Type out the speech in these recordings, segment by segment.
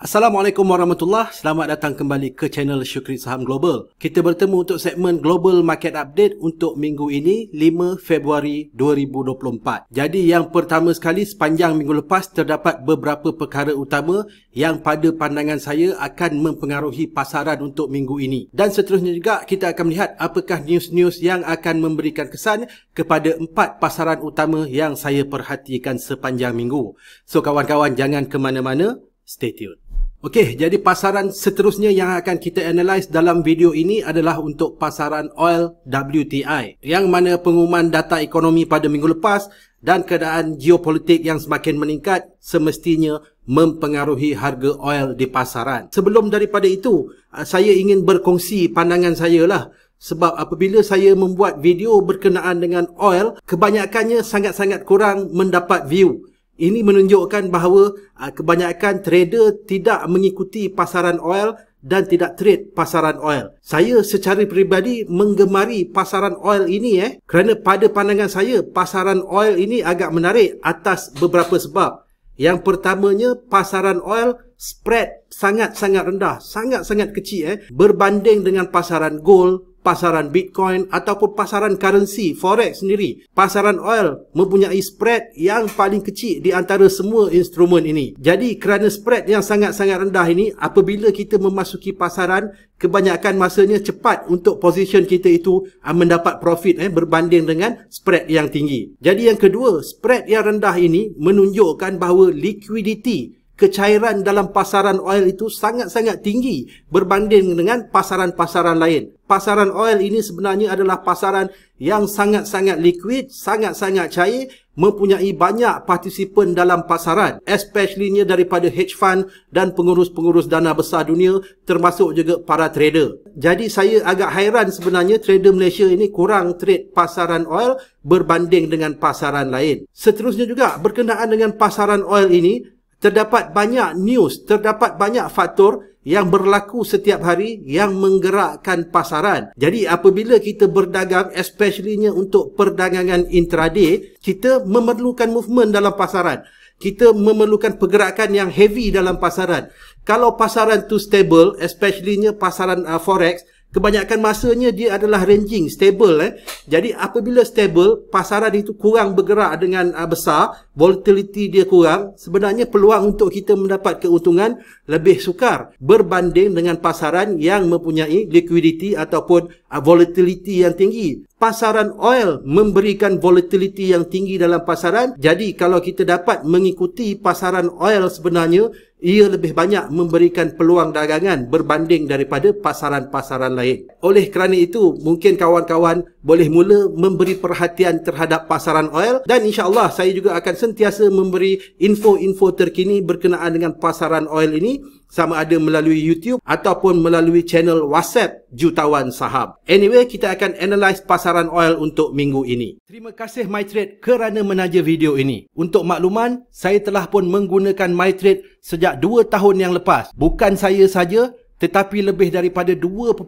Assalamualaikum warahmatullahi Selamat datang kembali ke channel Syukri Saham Global. Kita bertemu untuk segmen Global Market Update untuk minggu ini 5 Februari 2024. Jadi yang pertama sekali sepanjang minggu lepas terdapat beberapa perkara utama yang pada pandangan saya akan mempengaruhi pasaran untuk minggu ini. Dan seterusnya juga kita akan melihat apakah news-news yang akan memberikan kesan kepada empat pasaran utama yang saya perhatikan sepanjang minggu. So kawan-kawan jangan ke mana-mana. Stay tuned. Okey, jadi pasaran seterusnya yang akan kita analise dalam video ini adalah untuk pasaran oil WTI yang mana pengumuman data ekonomi pada minggu lepas dan keadaan geopolitik yang semakin meningkat semestinya mempengaruhi harga oil di pasaran. Sebelum daripada itu, ah, saya ingin berkongsi pandangan saya lah sebab apabila saya membuat video berkenaan dengan oil, kebanyakannya sangat-sangat kurang mendapat view. Ini menunjukkan bahawa uh, kebanyakan trader tidak mengikuti pasaran oil dan tidak trade pasaran oil. Saya secara peribadi menggemari pasaran oil ini eh kerana pada pandangan saya pasaran oil ini agak menarik atas beberapa sebab. Yang pertamanya pasaran oil spread sangat-sangat rendah, sangat-sangat kecil eh berbanding dengan pasaran gold, pasaran Bitcoin ataupun pasaran currency forex sendiri pasaran oil mempunyai spread yang paling kecil di antara semua instrumen ini jadi kerana spread yang sangat-sangat rendah ini apabila kita memasuki pasaran kebanyakan masanya cepat untuk position kita itu ah, mendapat profit eh berbanding dengan spread yang tinggi jadi yang kedua spread yang rendah ini menunjukkan bahawa liquidity kecairan dalam pasaran oil itu sangat-sangat tinggi berbanding dengan pasaran-pasaran lain. Pasaran oil ini sebenarnya adalah pasaran yang sangat-sangat liquid, sangat-sangat cair, mempunyai banyak partisipan dalam pasaran, especially-nya daripada hedge fund dan pengurus-pengurus dana besar dunia termasuk juga para trader. Jadi saya agak hairan sebenarnya trader Malaysia ini kurang trade pasaran oil berbanding dengan pasaran lain. Seterusnya juga berkenaan dengan pasaran oil ini, terdapat banyak news, terdapat banyak faktor yang berlaku setiap hari yang menggerakkan pasaran. Jadi apabila kita berdagang especiallynya untuk perdagangan intraday, kita memerlukan movement dalam pasaran. Kita memerlukan pergerakan yang heavy dalam pasaran. Kalau pasaran tu stable, especiallynya pasaran uh, forex, kebanyakan masanya dia adalah ranging stable eh jadi apabila stable pasaran itu kurang bergerak dengan uh, besar volatility dia kurang sebenarnya peluang untuk kita mendapat keuntungan lebih sukar berbanding dengan pasaran yang mempunyai liquidity ataupun uh, volatility yang tinggi pasaran oil memberikan volatility yang tinggi dalam pasaran jadi kalau kita dapat mengikuti pasaran oil sebenarnya ia lebih banyak memberikan peluang dagangan berbanding daripada pasaran-pasaran lain. Oleh kerana itu, mungkin kawan-kawan boleh mula memberi perhatian terhadap pasaran oil dan insyaAllah saya juga akan sentiasa memberi info-info terkini berkenaan dengan pasaran oil ini sama ada melalui YouTube ataupun melalui channel WhatsApp Jutawan sahab Anyway, kita akan analyse pasaran oil untuk minggu ini. Terima kasih MyTrade kerana menaja video ini. Untuk makluman, saya telah pun menggunakan MyTrade sejak 2 tahun yang lepas. Bukan saya saja, tetapi lebih daripada 2.6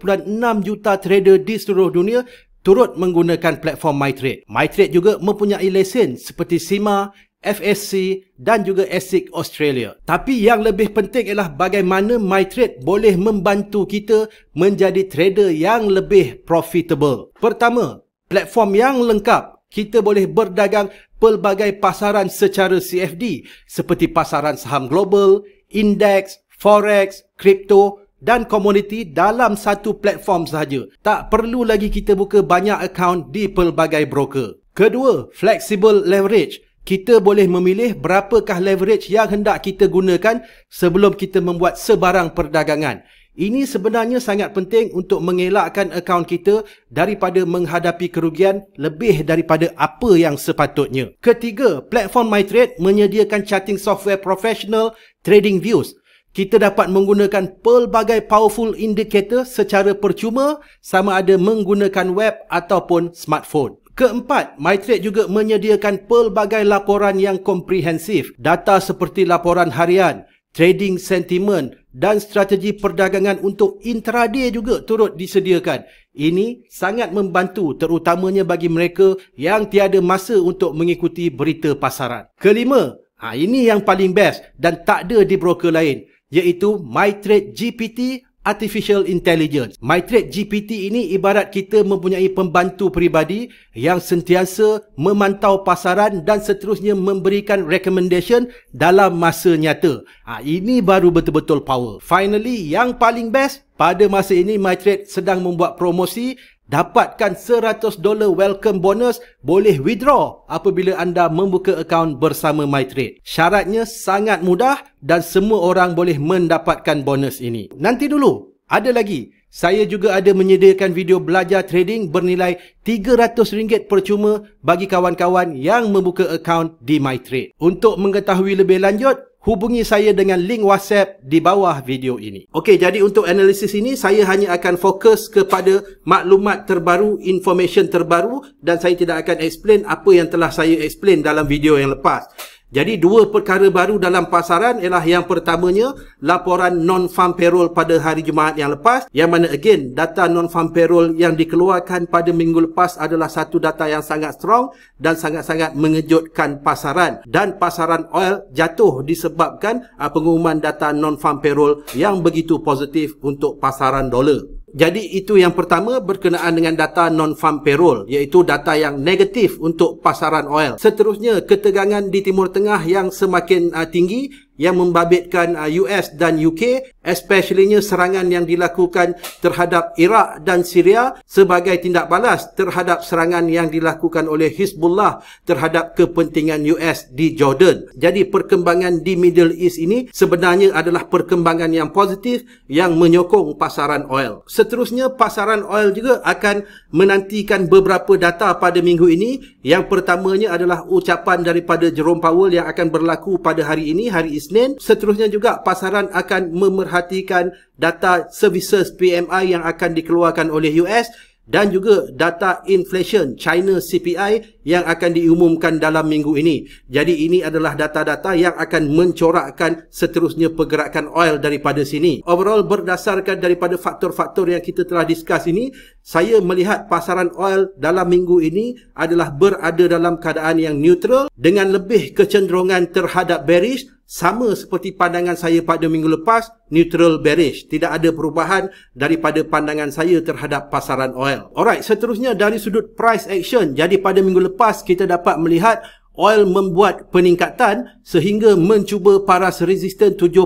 juta trader di seluruh dunia turut menggunakan platform MyTrade. MyTrade juga mempunyai lesen seperti SIMA, FSC dan juga ASIC Australia. Tapi yang lebih penting ialah bagaimana MyTrade boleh membantu kita menjadi trader yang lebih profitable. Pertama, platform yang lengkap. Kita boleh berdagang pelbagai pasaran secara CFD seperti pasaran saham global, indeks, forex, kripto dan komuniti dalam satu platform sahaja. Tak perlu lagi kita buka banyak akaun di pelbagai broker. Kedua, flexible leverage. Kita boleh memilih berapakah leverage yang hendak kita gunakan sebelum kita membuat sebarang perdagangan. Ini sebenarnya sangat penting untuk mengelakkan akaun kita daripada menghadapi kerugian lebih daripada apa yang sepatutnya. Ketiga, platform MyTrade menyediakan chatting software professional, trading views kita dapat menggunakan pelbagai powerful indicator secara percuma sama ada menggunakan web ataupun smartphone. Keempat, MyTrade juga menyediakan pelbagai laporan yang komprehensif. Data seperti laporan harian, trading sentiment dan strategi perdagangan untuk intraday juga turut disediakan. Ini sangat membantu terutamanya bagi mereka yang tiada masa untuk mengikuti berita pasaran. Kelima, ha, ini yang paling best dan tak ada di broker lain iaitu MyTrade GPT Artificial Intelligence. MyTrade GPT ini ibarat kita mempunyai pembantu peribadi yang sentiasa memantau pasaran dan seterusnya memberikan recommendation dalam masa nyata. Ha, ini baru betul-betul power. Finally, yang paling best, pada masa ini MyTrade sedang membuat promosi dapatkan 100 dolar welcome bonus boleh withdraw apabila anda membuka akaun bersama MyTrade. Syaratnya sangat mudah dan semua orang boleh mendapatkan bonus ini. Nanti dulu, ada lagi. Saya juga ada menyediakan video belajar trading bernilai RM300 percuma bagi kawan-kawan yang membuka akaun di MyTrade. Untuk mengetahui lebih lanjut, hubungi saya dengan link WhatsApp di bawah video ini. Okey, jadi untuk analisis ini saya hanya akan fokus kepada maklumat terbaru, information terbaru dan saya tidak akan explain apa yang telah saya explain dalam video yang lepas. Jadi dua perkara baru dalam pasaran ialah yang pertamanya laporan non-farm payroll pada hari Jumaat yang lepas yang mana again data non-farm payroll yang dikeluarkan pada minggu lepas adalah satu data yang sangat strong dan sangat-sangat mengejutkan pasaran dan pasaran oil jatuh disebabkan ah, pengumuman data non-farm payroll yang begitu positif untuk pasaran dolar. Jadi itu yang pertama berkenaan dengan data non-farm payroll iaitu data yang negatif untuk pasaran oil. Seterusnya ketegangan di Timur Tengah yang semakin uh, tinggi yang membabitkan US uh, dan UK especially serangan yang dilakukan terhadap Iraq dan Syria sebagai tindak balas terhadap serangan yang dilakukan oleh Hezbollah terhadap kepentingan US di Jordan. Jadi perkembangan di Middle East ini sebenarnya adalah perkembangan yang positif yang menyokong pasaran oil. Seterusnya pasaran oil juga akan menantikan beberapa data pada minggu ini. Yang pertamanya adalah ucapan daripada Jerome Powell yang akan berlaku pada hari ini, hari Isnin. Seterusnya juga pasaran akan memerhatikan data services PMI yang akan dikeluarkan oleh US dan juga data inflation China CPI yang akan diumumkan dalam minggu ini. Jadi ini adalah data-data yang akan mencorakkan seterusnya pergerakan oil daripada sini. Overall berdasarkan daripada faktor-faktor yang kita telah discuss ini, saya melihat pasaran oil dalam minggu ini adalah berada dalam keadaan yang neutral dengan lebih kecenderungan terhadap bearish sama seperti pandangan saya pada minggu lepas, neutral bearish. Tidak ada perubahan daripada pandangan saya terhadap pasaran oil. Alright, seterusnya dari sudut price action. Jadi pada minggu lepas kita dapat melihat oil membuat peningkatan sehingga mencuba paras resisten 79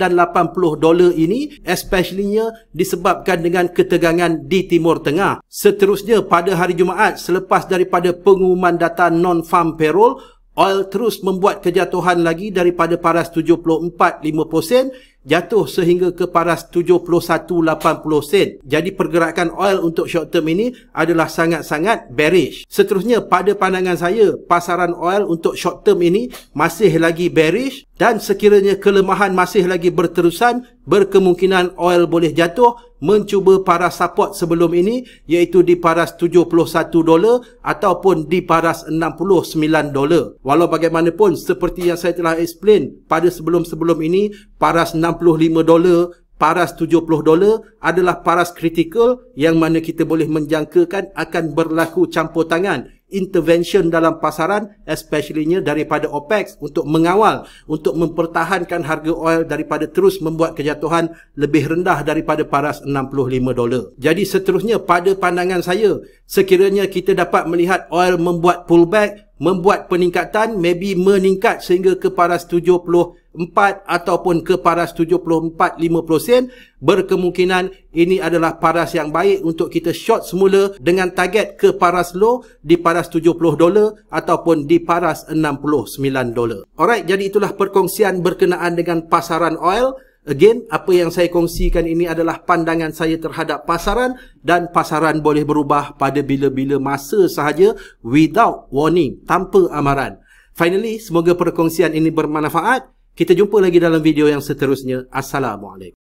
dan 80 dolar ini especially disebabkan dengan ketegangan di Timur Tengah. Seterusnya pada hari Jumaat selepas daripada pengumuman data non-farm payroll Oil terus membuat kejatuhan lagi daripada paras 74.50 sen jatuh sehingga ke paras 71.80 sen. Jadi pergerakan oil untuk short term ini adalah sangat-sangat bearish. Seterusnya pada pandangan saya, pasaran oil untuk short term ini masih lagi bearish dan sekiranya kelemahan masih lagi berterusan, berkemungkinan oil boleh jatuh mencuba paras support sebelum ini iaitu di paras 71 dolar ataupun di paras 69 dolar. Walau bagaimanapun seperti yang saya telah explain pada sebelum-sebelum ini paras 65 dolar paras 70 dolar adalah paras kritikal yang mana kita boleh menjangkakan akan berlaku campur tangan intervention dalam pasaran especiallynya daripada OPEC untuk mengawal untuk mempertahankan harga oil daripada terus membuat kejatuhan lebih rendah daripada paras 65 dolar. Jadi seterusnya pada pandangan saya sekiranya kita dapat melihat oil membuat pullback membuat peningkatan maybe meningkat sehingga ke paras 70 74 ataupun ke paras 74 50 sen berkemungkinan ini adalah paras yang baik untuk kita short semula dengan target ke paras low di paras 70 dolar ataupun di paras 69 dolar. Alright, jadi itulah perkongsian berkenaan dengan pasaran oil. Again, apa yang saya kongsikan ini adalah pandangan saya terhadap pasaran dan pasaran boleh berubah pada bila-bila masa sahaja without warning, tanpa amaran. Finally, semoga perkongsian ini bermanfaat. Kita jumpa lagi dalam video yang seterusnya. Assalamualaikum.